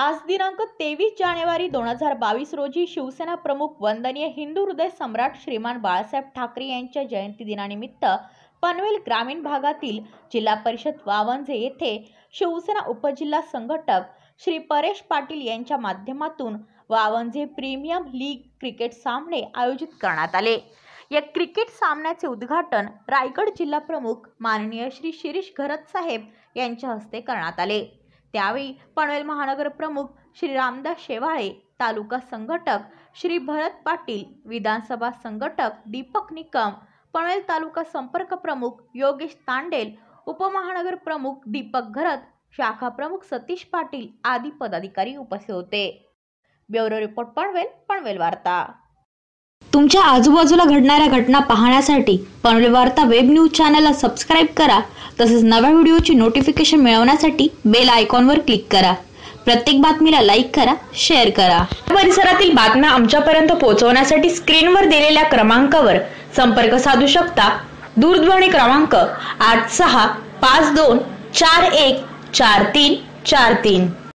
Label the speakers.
Speaker 1: आज दिनांक तेवीस जानेवारी दोन हजार बावीस रोजी शिवसेना प्रमुख वंदनीय हिंदू हृदय सम्राट श्रीमान बाळासाहेब ठाकरे यांच्या जयंती दिनानिमित्त पनवेल ग्रामीण भागातील जिल्हा परिषद वावंजे येथे शिवसेना उपजिल्हा संघटक श्री परेश पाटील यांच्या माध्यमातून वावंजे प्रीमियम लीग क्रिकेट सामने आयोजित करण्यात आले या क्रिकेट सामन्याचे उद्घाटन रायगड जिल्हा प्रमुख माननीय श्री शिरीष घरत साहेब यांच्या हस्ते करण्यात आले त्यावेळी पनवेल महानगर प्रमुख श्री रामदास शेवाळे तालुका संघटक श्री भरत पाटील विधानसभा संघटक दीपक निकम पनवेल तालुका संपर्क प्रमुख योगेश तांडेल उपमहानगर प्रमुख दीपक घरत शाखा प्रमुख सतीश पाटील आदी पदाधिकारी उपस्थित होते ब्युरो रिपोर्ट पनवेल पनवेल वार्ता तुमच्या आजूबाजूला घडणाऱ्या घटना पाहण्यासाठी पनवेल वार्ता वेब न्यूज चॅनलला सबस्क्राईब करा तसेच नव्या व्हिडिओची नोटिफिकेशन मिळवण्यासाठी बेल आयकॉनवर क्लिक करा प्रत्येक बातमीला लाईक करा शेअर करा परिसरातील बातम्या आमच्यापर्यंत पोहोचवण्यासाठी स्क्रीनवर दिलेल्या क्रमांकावर संपर्क साधू शकता दूरध्वनी क्रमांक आठ सहा पाच दोन चार एक चार तीन चार तीन